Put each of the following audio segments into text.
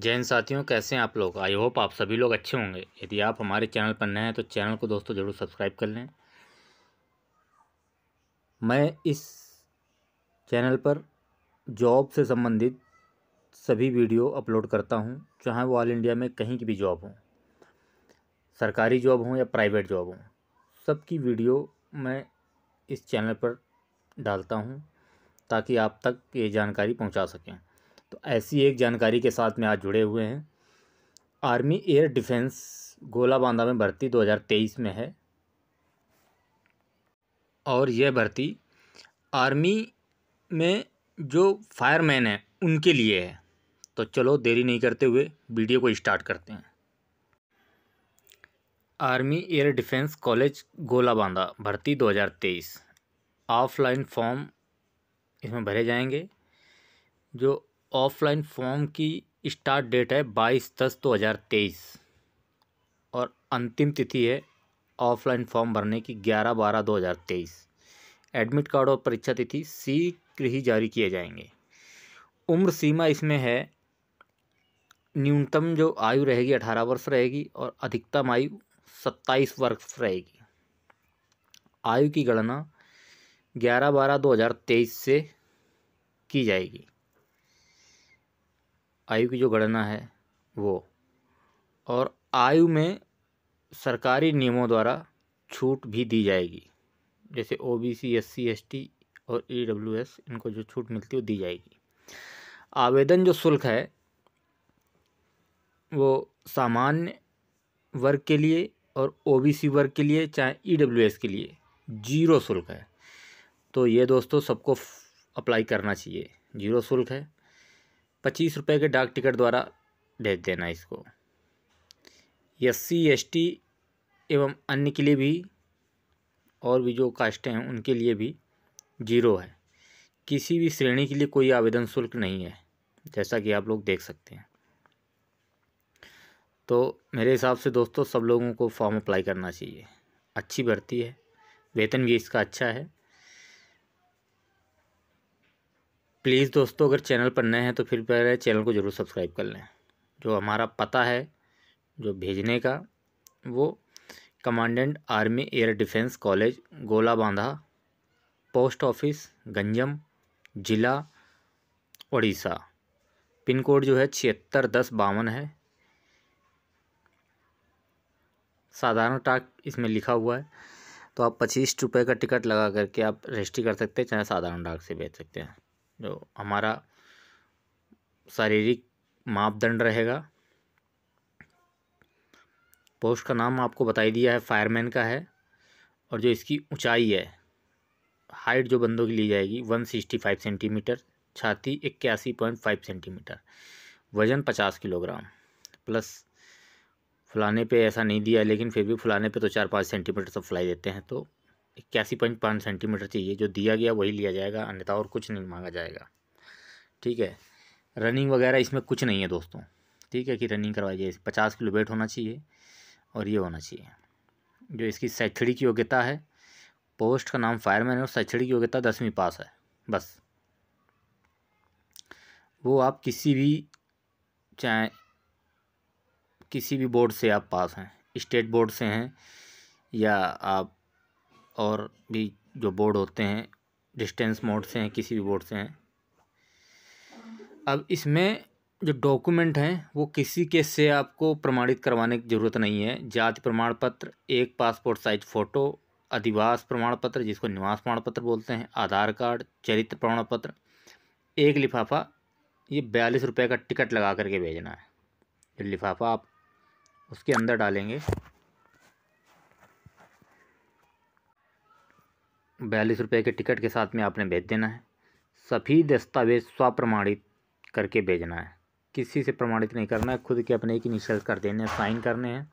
जैन साथियों कैसे हैं आप लोग आई होप आप सभी लोग अच्छे होंगे यदि आप हमारे चैनल पर नए हैं तो चैनल को दोस्तों ज़रूर सब्सक्राइब कर लें मैं इस चैनल पर जॉब से संबंधित सभी वीडियो अपलोड करता हूं चाहे वो ऑल इंडिया में कहीं की भी जॉब हो सरकारी जॉब हो या प्राइवेट जॉब हो सबकी वीडियो मैं इस चैनल पर डालता हूँ ताकि आप तक ये जानकारी पहुँचा सकें तो ऐसी एक जानकारी के साथ में आज जुड़े हुए हैं आर्मी एयर डिफेंस गोला बांदा में भर्ती 2023 में है और यह भर्ती आर्मी में जो फायरमैन हैं उनके लिए है तो चलो देरी नहीं करते हुए वीडियो को स्टार्ट करते हैं आर्मी एयर डिफेंस कॉलेज गोला बांदा भर्ती 2023 ऑफलाइन फॉर्म इसमें भरे जाएंगे जो ऑफलाइन फॉर्म की स्टार्ट डेट है बाईस दस दो हज़ार तेईस और अंतिम तिथि है ऑफलाइन फॉर्म भरने की ग्यारह बारह दो हज़ार तेईस एडमिट कार्ड और परीक्षा तिथि शीघ्र ही जारी किए जाएंगे उम्र सीमा इसमें है न्यूनतम जो आयु रहेगी अठारह वर्ष रहेगी और अधिकतम आयु सत्ताईस वर्ष रहेगी आयु की गणना ग्यारह बारह दो हज़ार तेईस से की जाएगी आयु की जो गणना है वो और आयु में सरकारी नियमों द्वारा छूट भी दी जाएगी जैसे O B C S C S T और ई डब्ल्यू एस इनको जो छूट मिलती है वो दी जाएगी आवेदन जो शुल्क है वो सामान्य वर्ग के लिए और ओ बी सी वर्ग के लिए चाहे ई डब्ल्यू एस के लिए जीरो शुल्क है तो ये दोस्तों सबको अप्लाई करना चाहिए जीरो शुल्क है पच्चीस रुपये के डाक टिकट द्वारा भेज देना इसको एस सी एस टी एवं अन्य के लिए भी और भी जो कास्टें हैं उनके लिए भी जीरो है किसी भी श्रेणी के लिए कोई आवेदन शुल्क नहीं है जैसा कि आप लोग देख सकते हैं तो मेरे हिसाब से दोस्तों सब लोगों को फॉर्म अप्लाई करना चाहिए अच्छी भर्ती है वेतन भी इसका अच्छा है प्लीज़ दोस्तों अगर चैनल पर नए हैं तो फिर पहले चैनल को ज़रूर सब्सक्राइब कर लें जो हमारा पता है जो भेजने का वो commandant army air defence college Gola Bandha post office Ganjam ज़िला उड़ीसा पिन कोड जो है छिहत्तर दस बावन है साधारण टाक इसमें लिखा हुआ है तो आप पच्चीस रुपये का टिकट लगा करके आप रजिस्ट्री कर सकते हैं चाहे साधारण डाक से भेज सकते हैं जो तो हमारा शारीरिक मापदंड रहेगा पोस्ट का नाम आपको बताई दिया है फायरमैन का है और जो इसकी ऊंचाई है हाइट जो बंदों की ली जाएगी वन सिक्सटी फाइव सेंटीमीटर छाती इक्यासी पॉइंट फाइव सेंटीमीटर वज़न पचास किलोग्राम प्लस फुलाने पे ऐसा नहीं दिया लेकिन फिर भी फुलाने पे तो चार पाँच सेंटीमीटर सब तो फुलाई देते हैं तो इक्यासी पॉइंट पाँच सेंटीमीटर चाहिए जो दिया गया वही लिया जाएगा अन्यथा और कुछ नहीं मांगा जाएगा ठीक है रनिंग वगैरह इसमें कुछ नहीं है दोस्तों ठीक है कि रनिंग करवाई जाए पचास किलो वेट होना चाहिए और ये होना चाहिए जो इसकी शैक्षणिक योग्यता है पोस्ट का नाम फायरमैन है और शैक्षणिक योग्यता दसवीं पास है बस वो आप किसी भी चाहे किसी भी बोर्ड से आप पास हैं स्टेट बोर्ड से हैं या आप और भी जो बोर्ड होते हैं डिस्टेंस मोड से हैं किसी भी बोर्ड से हैं अब इसमें जो डॉक्यूमेंट हैं वो किसी के से आपको प्रमाणित करवाने की ज़रूरत नहीं है जाति प्रमाण पत्र एक पासपोर्ट साइज फ़ोटो अधिवास प्रमाण पत्र जिसको निवास प्रमाण पत्र बोलते हैं आधार कार्ड चरित्र प्रमाण पत्र एक लिफाफा ये बयालीस रुपये का टिकट लगा करके भेजना है जो लिफाफा आप उसके अंदर डालेंगे बयालीस रुपये के टिकट के साथ में आपने भेज देना है सभी दस्तावेज स्वप्रमाणित करके भेजना है किसी से प्रमाणित नहीं करना है खुद के अपने एक इनिशियल कर देने हैं साइन करने हैं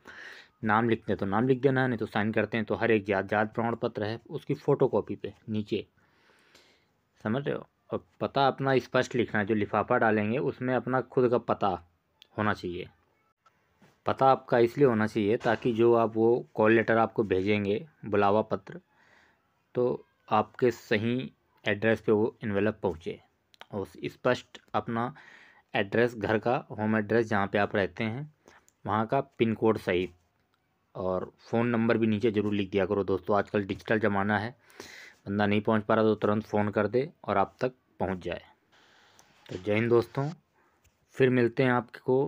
नाम लिखते हैं तो नाम लिख देना है नहीं तो साइन करते हैं तो हर एक जात जात प्रमाण पत्र है उसकी फ़ोटो कॉपी पर नीचे समझ रहे हो और पता अपना स्पष्ट लिखना है जो लिफाफा डालेंगे उसमें अपना खुद का पता होना चाहिए पता आपका इसलिए होना चाहिए ताकि जो आप वो कॉल लेटर आपको भेजेंगे बुलावा पत्र तो आपके सही एड्रेस पे वो इन्वेलप पहुँचे और स्पष्ट अपना एड्रेस घर का होम एड्रेस जहाँ पे आप रहते हैं वहाँ का पिन कोड सहित और फ़ोन नंबर भी नीचे ज़रूर लिख दिया करो दोस्तों आजकल डिजिटल ज़माना है बंदा नहीं पहुँच पा रहा तो तुरंत फ़ोन कर दे और आप तक पहुँच जाए तो जय हिंद दोस्तों फिर मिलते हैं आपको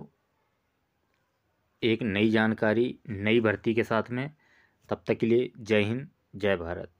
एक नई जानकारी नई भर्ती के साथ में तब तक के लिए जय हिंद जय भारत